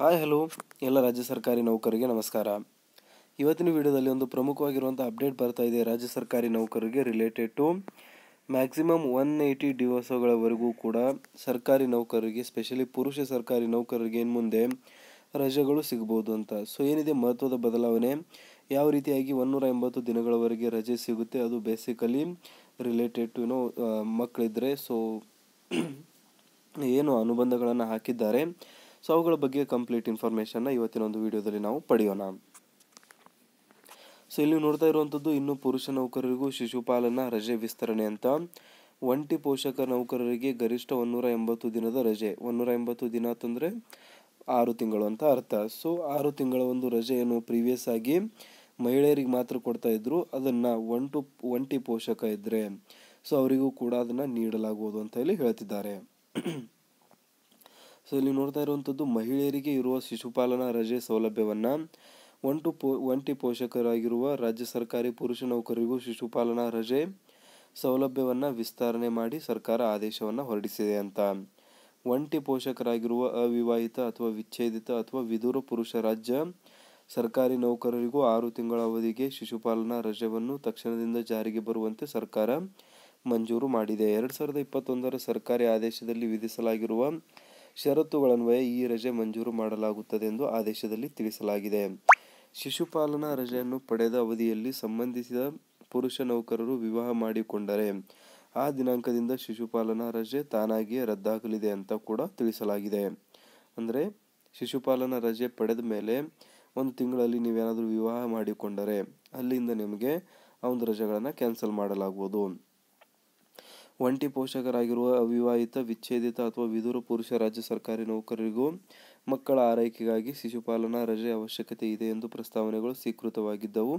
hi hello ಎಲ್ಲ ರಾಜ್ಯ ಸರ್ಕಾರಿ ನೌಕರರಿಗೆ ನಮಸ್ಕಾರ ಇವತ್ತಿನ ವಿಡಿಯೋದಲ್ಲಿ ಒಂದು ಪ್ರಮುಖವಾಗಿರುವಂಥ ಅಪ್ಡೇಟ್ ಬರ್ತಾ ಇದೆ ರಾಜ್ಯ ಸರ್ಕಾರಿ ನೌಕರರಿಗೆ related to maximum one eighty ದಿವಸಗಳವರೆಗೂ ಕೂಡ ಸರ್ಕಾರಿ ನೌಕರರಿಗೆ ಸ್ಪೆಷಲಿ ಪುರುಷ ಸರ್ಕಾರಿ ನೌಕರರಿಗೆ ಇನ್ನು ಮುಂದೆ ರಜೆಗಳು ಸಿಗ್ಬೋದು ಅಂತ ಸೊ ಏನಿದೆ ಮಹತ್ವದ ಬದಲಾವಣೆ ಯಾವ ರೀತಿಯಾಗಿ ಒನ್ನೂರ ಎಂಬತ್ತು ದಿನಗಳವರೆಗೆ ರಜೆ ಸಿಗುತ್ತೆ ಅದು ಬೇಸಿಕಲಿ ರಿಲೇಟೆಡ್ ಟು ಏನೋ ಮಕ್ಕಳಿದ್ರೆ ಸೊ ಏನು ಅನುಬಂಧಗಳನ್ನು ಹಾಕಿದ್ದಾರೆ ಸೊ ಅವುಗಳ ಬಗ್ಗೆ ಕಂಪ್ಲೀಟ್ ಇನ್ಫಾರ್ಮೇಷನ್ನ ಇವತ್ತಿನ ಒಂದು ವಿಡಿಯೋದಲ್ಲಿ ನಾವು ಪಡೆಯೋಣ ಸೊ ಇಲ್ಲಿ ನೋಡ್ತಾ ಇರುವಂಥದ್ದು ಇನ್ನು ಪುರುಷ ನೌಕರರಿಗೂ ಶಿಶುಪಾಲನ ರಜೆ ವಿಸ್ತರಣೆ ಅಂತ ಒಂಟಿ ಪೋಷಕ ನೌಕರರಿಗೆ ಗರಿಷ್ಠ ಒನ್ನೂರ ಎಂಬತ್ತು ದಿನದ ರಜೆ ಒನ್ನೂರ ಎಂಬತ್ತು ದಿನ ಅಂತಂದರೆ ಆರು ತಿಂಗಳು ಅಂತ ಅರ್ಥ ಸೊ ಆರು ತಿಂಗಳ ಒಂದು ರಜೆಯನ್ನು ಪ್ರೀವಿಯಸ್ ಆಗಿ ಮಹಿಳೆಯರಿಗೆ ಮಾತ್ರ ಕೊಡ್ತಾ ಇದ್ರು ಅದನ್ನು ಒಂಟು ಒಂಟಿ ಪೋಷಕ ಇದ್ದರೆ ಸೊ ಅವರಿಗೂ ಕೂಡ ಅದನ್ನು ನೀಡಲಾಗುವುದು ಅಂತ ಹೇಳಿ ಹೇಳ್ತಿದ್ದಾರೆ ಸೊ ಇಲ್ಲಿ ನೋಡ್ತಾ ಇರುವಂಥದ್ದು ಮಹಿಳೆಯರಿಗೆ ಇರುವ ಶಿಶುಪಾಲನಾ ರಜೆ ಸೌಲಭ್ಯವನ್ನು ಒಂಟು ಪೋ ಒಂಟಿ ಪೋಷಕರಾಗಿರುವ ರಾಜ್ಯ ಸರ್ಕಾರಿ ಪುರುಷ ನೌಕರರಿಗೂ ಶಿಶುಪಾಲನಾ ರಜೆ ಸೌಲಭ್ಯವನ್ನು ವಿಸ್ತರಣೆ ಮಾಡಿ ಸರ್ಕಾರ ಆದೇಶವನ್ನು ಹೊರಡಿಸಿದೆ ಅಂತ ಒಂಟಿ ಪೋಷಕರಾಗಿರುವ ಅವಿವಾಹಿತ ಅಥವಾ ವಿಚ್ಛೇದಿತ ಅಥವಾ ವಿದೂರ ಪುರುಷ ರಾಜ್ಯ ಸರ್ಕಾರಿ ನೌಕರರಿಗೂ ಆರು ತಿಂಗಳ ಅವಧಿಗೆ ಶಿಶುಪಾಲನಾ ರಜೆಯನ್ನು ತಕ್ಷಣದಿಂದ ಜಾರಿಗೆ ಬರುವಂತೆ ಸರ್ಕಾರ ಮಂಜೂರು ಮಾಡಿದೆ ಎರಡು ಸಾವಿರದ ಇಪ್ಪತ್ತೊಂದರ ಸರ್ಕಾರಿ ಆದೇಶದಲ್ಲಿ ವಿಧಿಸಲಾಗಿರುವ ಷರತ್ತುಗಳನ್ವಯ ಈ ರಜೆ ಮಂಜೂರು ಮಾಡಲಾಗುತ್ತದೆ ಎಂದು ಆದೇಶದಲ್ಲಿ ತಿಳಿಸಲಾಗಿದೆ ಶಿಶುಪಾಲನಾ ರಜೆಯನ್ನು ಪಡೆದ ಅವಧಿಯಲ್ಲಿ ಸಂಬಂಧಿಸಿದ ಪುರುಷ ನೌಕರರು ವಿವಾಹ ಮಾಡಿಕೊಂಡರೆ ಆ ದಿನಾಂಕದಿಂದ ಶಿಶುಪಾಲನಾ ರಜೆ ತಾನಾಗಿಯೇ ರದ್ದಾಗಲಿದೆ ಅಂತ ಕೂಡ ತಿಳಿಸಲಾಗಿದೆ ಅಂದರೆ ಶಿಶುಪಾಲನಾ ರಜೆ ಪಡೆದ ಮೇಲೆ ಒಂದು ತಿಂಗಳಲ್ಲಿ ನೀವೇನಾದರೂ ವಿವಾಹ ಮಾಡಿಕೊಂಡರೆ ಅಲ್ಲಿಂದ ನಿಮಗೆ ಆ ಒಂದು ರಜೆಗಳನ್ನು ಕ್ಯಾನ್ಸಲ್ ಮಾಡಲಾಗುವುದು ಒಂಟಿ ಪೋಷಕರಾಗಿರುವ ಅವಿವಾಹಿತ ವಿಚ್ಛೇದಿತ ಅಥವಾ ವಿದೂರ ಪುರುಷ ರಾಜ್ಯ ಸರ್ಕಾರಿ ನೌಕರರಿಗೂ ಮಕ್ಕಳ ಆರೈಕೆಗಾಗಿ ಶಿಶುಪಾಲನಾ ರಜೆ ಅವಶ್ಯಕತೆ ಇದೆ ಎಂದು ಪ್ರಸ್ತಾವನೆಗಳು ಸ್ವೀಕೃತವಾಗಿದ್ದವು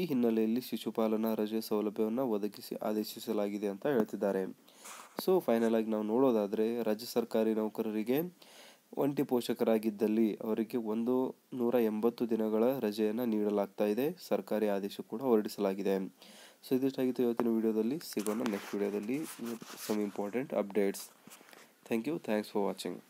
ಈ ಹಿನ್ನೆಲೆಯಲ್ಲಿ ಶಿಶುಪಾಲನಾ ರಜೆ ಸೌಲಭ್ಯವನ್ನು ಒದಗಿಸಿ ಆದೇಶಿಸಲಾಗಿದೆ ಅಂತ ಹೇಳ್ತಿದ್ದಾರೆ ಸೊ ಫೈನಲ್ ಆಗಿ ನಾವು ನೋಡೋದಾದರೆ ರಾಜ್ಯ ಸರ್ಕಾರಿ ನೌಕರರಿಗೆ ಒಂಟಿ ಪೋಷಕರಾಗಿದ್ದಲ್ಲಿ ಅವರಿಗೆ ಒಂದು ನೂರ ಎಂಬತ್ತು ದಿನಗಳ ರಜೆಯನ್ನು ನೀಡಲಾಗ್ತಾ ಇದೆ ಸರ್ಕಾರಿ ಆದೇಶ ಕೂಡ ಹೊರಡಿಸಲಾಗಿದೆ ಸೊ ಇದಿಷ್ಟಾಗಿತ್ತು ಇವತ್ತಿನ ವಿಡಿಯೋದಲ್ಲಿ ಸಿಗೋಣ ನೆಕ್ಸ್ಟ್ ವೀಡಿಯೋದಲ್ಲಿ some important updates thank you thanks for watching